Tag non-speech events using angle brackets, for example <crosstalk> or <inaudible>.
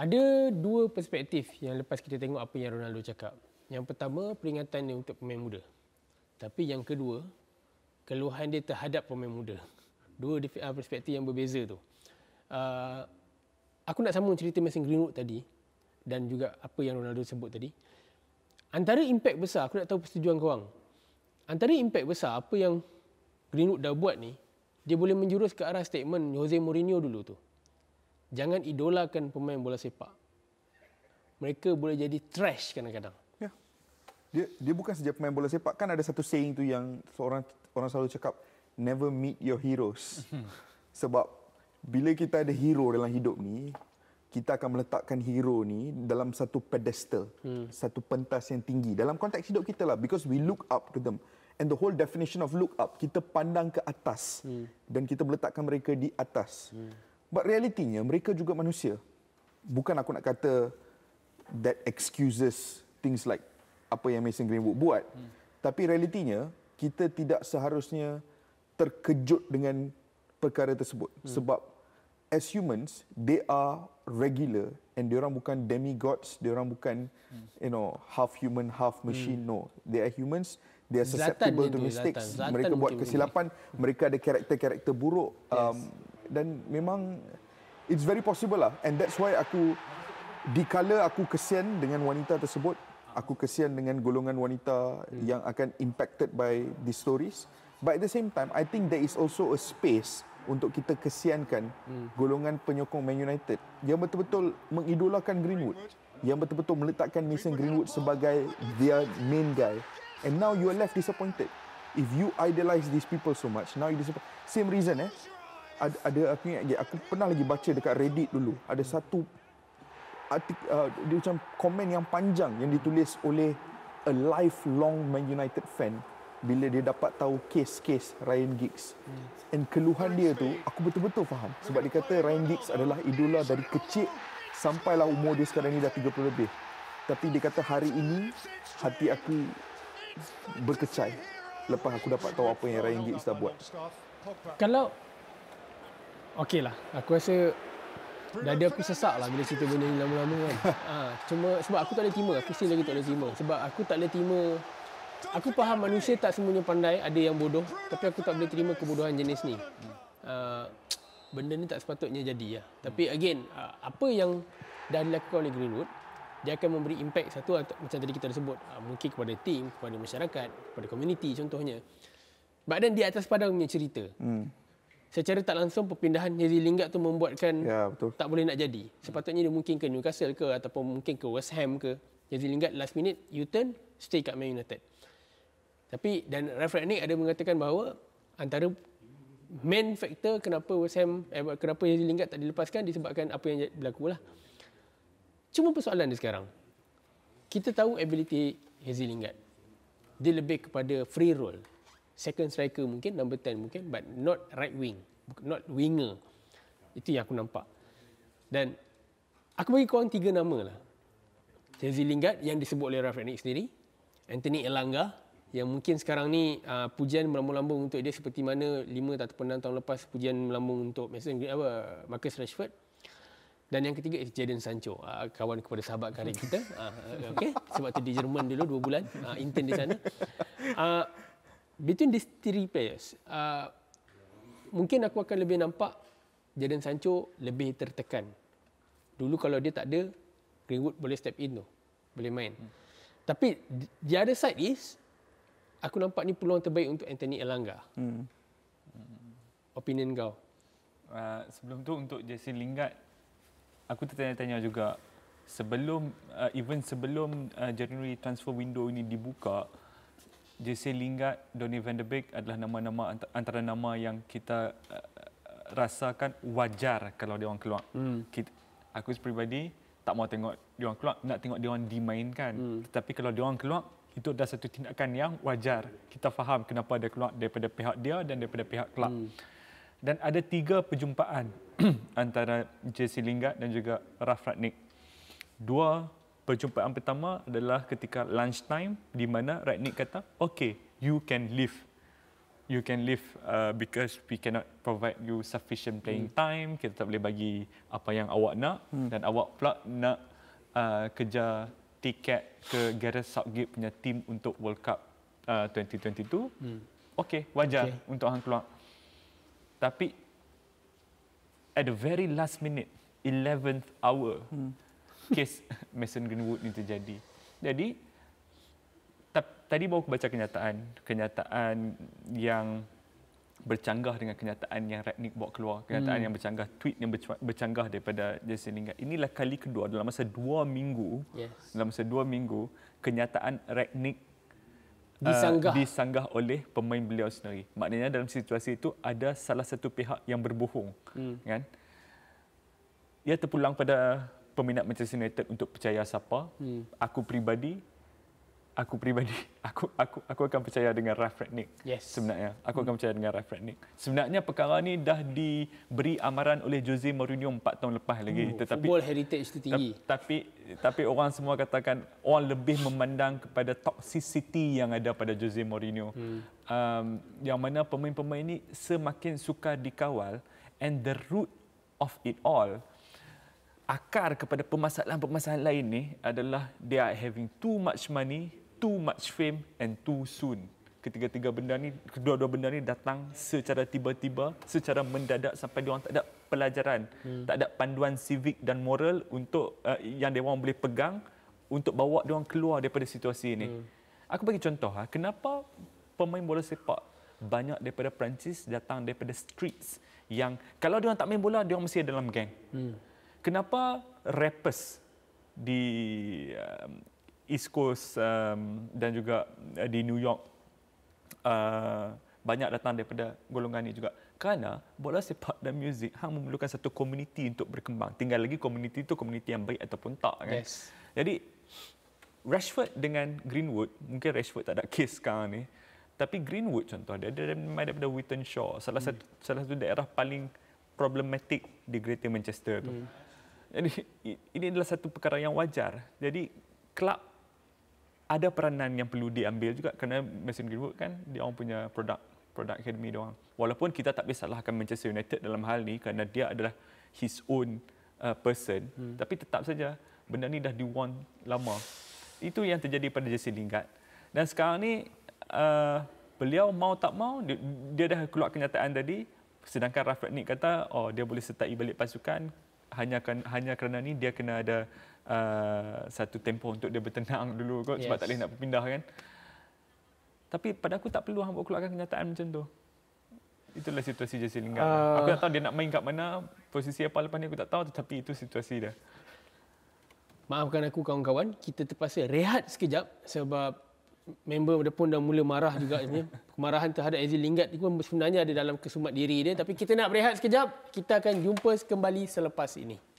Ada dua perspektif yang lepas kita tengok apa yang Ronaldo cakap. Yang pertama, peringatan dia untuk pemain muda. Tapi yang kedua, keluhan dia terhadap pemain muda. Dua ah, perspektif yang berbeza tu. Uh, aku nak sambung cerita Mason Greenwood tadi dan juga apa yang Ronaldo sebut tadi. Antara impak besar, aku nak tahu persetujuan korang. Antara impak besar, apa yang Greenwood dah buat ni, dia boleh menjurus ke arah statement Jose Mourinho dulu tu jangan idolakan pemain bola sepak. Mereka boleh jadi trash kadang-kadang. Ya. Dia dia bukan sejak pemain bola sepak kan ada satu saying tu yang seorang orang selalu cakap never meet your heroes. <laughs> Sebab bila kita ada hero dalam hidup ni, kita akan meletakkan hero ni dalam satu pedestal, hmm. satu pentas yang tinggi dalam konteks hidup kita lah because we look up to them. And the whole definition of look up, kita pandang ke atas hmm. dan kita meletakkan mereka di atas. Hmm. But realitinya mereka juga manusia. Bukan aku nak kata that excuses things like apa yang Mason Greenwood buat. Hmm. Tapi realitinya kita tidak seharusnya terkejut dengan perkara tersebut hmm. sebab as humans they are regular and dia orang bukan demigods, dia orang bukan hmm. you know half human half machine hmm. no. They are humans. They are susceptible Zlatan to mistakes. Zlatan. Zlatan mereka buat kesilapan, boleh. mereka ada karakter-karakter buruk. Yes. Um, dan memang it's very possible lah and that's why aku di dikala aku kesian dengan wanita tersebut aku kesian dengan golongan wanita hmm. yang akan impacted by these stories but at the same time i think there is also a space untuk kita kesiankan hmm. golongan penyokong man united yang betul-betul mengidolakan greenwood yang betul-betul meletakkan Mason Greenwood sebagai dia main guy and now you are left disappointed if you idealize these people so much now you disappointed same reason eh ada, ada aku ingat lagi aku pernah lagi baca dekat Reddit dulu ada satu artik, uh, dia macam komen yang panjang yang ditulis oleh a lifelong Man United fan bila dia dapat tahu kes-kes Ryan Giggs hmm. and keluhan dia tu aku betul-betul faham sebab dia kata Ryan Giggs adalah idola dari kecil sampailah umur dia sekarang ni dah 30 lebih tapi dia kata hari ini hati aku berkecai lepas aku dapat tahu apa yang Ryan Giggs dah buat kalau okey lah. Aku rasa dada aku sesak lah bila cerita benda ni lama-lama kan. ha, cuma sebab aku tak ada timer. Aku still lagi tak ada timer. Sebab aku tak ada timer. Aku faham manusia tak semuanya pandai. Ada yang bodoh. Tapi aku tak boleh terima kebodohan jenis ni. Uh, benda ni tak sepatutnya jadi lah. Hmm. Tapi again, ha, apa yang dah dilakukan oleh Greenwood, dia akan memberi impact satu macam tadi kita dah sebut ha, mungkin kepada tim, kepada masyarakat, kepada community contohnya. Badan di atas padang punya cerita. Hmm secara tak langsung perpindahan Henry Lingard tu membuatkan ya, betul. tak boleh nak jadi. Sepatutnya dia mungkin ke Newcastle ke ataupun mungkin ke West Ham ke. Henry Lingard last minute you turn stay kat Man United. Tapi dan Ralph ni ada mengatakan bahawa antara main factor kenapa West Ham eh, kenapa Henry Lingard tak dilepaskan disebabkan apa yang berlaku lah. Cuma persoalan dia sekarang. Kita tahu ability Henry Lingard. Dia lebih kepada free role second striker mungkin number 10 mungkin but not right wing not winger itu yang aku nampak dan aku bagi korang tiga nama lah Jesse Lingard yang disebut oleh Ralph Rennick sendiri Anthony Elanga yang mungkin sekarang ni uh, pujian melambung-lambung untuk dia seperti mana 5 atau 6 tahun lepas pujian melambung untuk Mason apa Marcus Rashford dan yang ketiga itu Jadon Sancho uh, kawan kepada sahabat karib kita uh, uh, Okay, sebab tu di Jerman dulu dua bulan uh, intern di sana between these three players, uh, mungkin aku akan lebih nampak Jadon Sancho lebih tertekan. Dulu kalau dia tak ada, Greenwood boleh step in tu. Boleh main. Hmm. Tapi the other side is, aku nampak ni peluang terbaik untuk Anthony Elanga. Hmm. Opinion kau? Uh, sebelum tu untuk Jesse Lingard, aku tertanya-tanya juga. Sebelum, uh, even sebelum uh, January transfer window ini dibuka, Jesse Lingard, Donny van de Beek adalah nama-nama antara nama yang kita uh, rasakan wajar kalau dia orang keluar. Hmm. Kita, aku pribadi tak mau tengok dia orang keluar, nak tengok dia orang dimainkan. Hmm. Tetapi kalau dia orang keluar, itu adalah satu tindakan yang wajar. Kita faham kenapa dia keluar daripada pihak dia dan daripada pihak kelab. Hmm. Dan ada tiga perjumpaan <clears throat> antara Jesse Lingard dan juga Raf Ratnik. Dua perjumpaan pertama adalah ketika lunch time di mana Ratnik kata, okay, you can leave. You can leave uh, because we cannot provide you sufficient playing hmm. time. Kita tak boleh bagi apa yang awak nak hmm. dan awak pula nak uh, kerja tiket ke Gareth Southgate punya team untuk World Cup uh, 2022. Hmm. Okay, wajar okay. untuk orang keluar. Tapi at the very last minute, 11th hour, hmm kes <laughs> Mason Greenwood ini terjadi. Jadi tadi baru baca kenyataan, kenyataan yang bercanggah dengan kenyataan yang Ratnik bawa keluar, kenyataan hmm. yang bercanggah, tweet yang bercanggah daripada Jason Lingard. Inilah kali kedua dalam masa dua minggu, yes. dalam masa dua minggu, kenyataan Ratnik uh, disanggah. Uh, disanggah oleh pemain beliau sendiri. Maknanya dalam situasi itu ada salah satu pihak yang berbohong. Hmm. Kan? Ia terpulang pada peminat Manchester United untuk percaya siapa? Hmm. Aku pribadi aku pribadi <laughs> aku aku aku akan percaya dengan Ralf Rangnick. Yes. Sebenarnya aku hmm. akan percaya dengan Ralf Rangnick. Sebenarnya perkara ni dah diberi amaran oleh Jose Mourinho 4 tahun lepas lagi hmm. tetapi football heritage tu tinggi. Tapi tapi orang semua katakan orang lebih memandang kepada toxicity yang ada pada Jose Mourinho. Hmm. Um, yang mana pemain-pemain ini semakin suka dikawal and the root of it all akar kepada permasalahan-permasalahan lain ni adalah they are having too much money, too much fame and too soon. Ketiga-tiga benda ni, kedua-dua benda ni datang secara tiba-tiba, secara mendadak sampai dia orang tak ada pelajaran, hmm. tak ada panduan civik dan moral untuk uh, yang dia orang boleh pegang untuk bawa dia orang keluar daripada situasi ini. Hmm. Aku bagi contoh ha, kenapa pemain bola sepak banyak daripada Perancis datang daripada streets yang kalau dia orang tak main bola, dia orang mesti dalam geng. Hmm kenapa rappers di um, East Coast um, dan juga uh, di New York uh, banyak datang daripada golongan ini juga kerana bola sepak dan muzik hang memerlukan satu komuniti untuk berkembang tinggal lagi komuniti itu komuniti yang baik ataupun tak kan yes. jadi Rashford dengan Greenwood mungkin Rashford tak ada case sekarang ni tapi Greenwood contoh dia ada main daripada Wittenshaw salah hmm. satu hmm. salah satu daerah paling problematik di Greater Manchester tu hmm. Jadi ini adalah satu perkara yang wajar. Jadi kelab ada peranan yang perlu diambil juga kerana Mason Greenwood kan dia orang punya produk produk akademi dia orang. Walaupun kita tak lah akan Manchester United dalam hal ni kerana dia adalah his own uh, person hmm. tapi tetap saja benda ni dah di want lama. Itu yang terjadi pada Jesse Lingard. Dan sekarang ni uh, beliau mau tak mau dia, dia dah keluar kenyataan tadi sedangkan Rafael Nick kata oh dia boleh sertai balik pasukan hanya kan, hanya kerana ni dia kena ada uh, satu tempo untuk dia bertenang <laughs> dulu kot yes. sebab tak boleh nak berpindah kan. Tapi pada aku tak perlu hamba keluarkan kenyataan macam tu. Itulah situasi Jesse Lingard. Uh, aku tak tahu dia nak main kat mana, posisi apa lepas ni aku tak tahu tetapi itu situasi dia. Maafkan aku kawan-kawan, kita terpaksa rehat sekejap sebab member dia pun dah mula marah juga sebenarnya. Kemarahan terhadap Aziz Lingat itu pun sebenarnya ada dalam kesumat diri dia. Tapi kita nak berehat sekejap. Kita akan jumpa kembali selepas ini.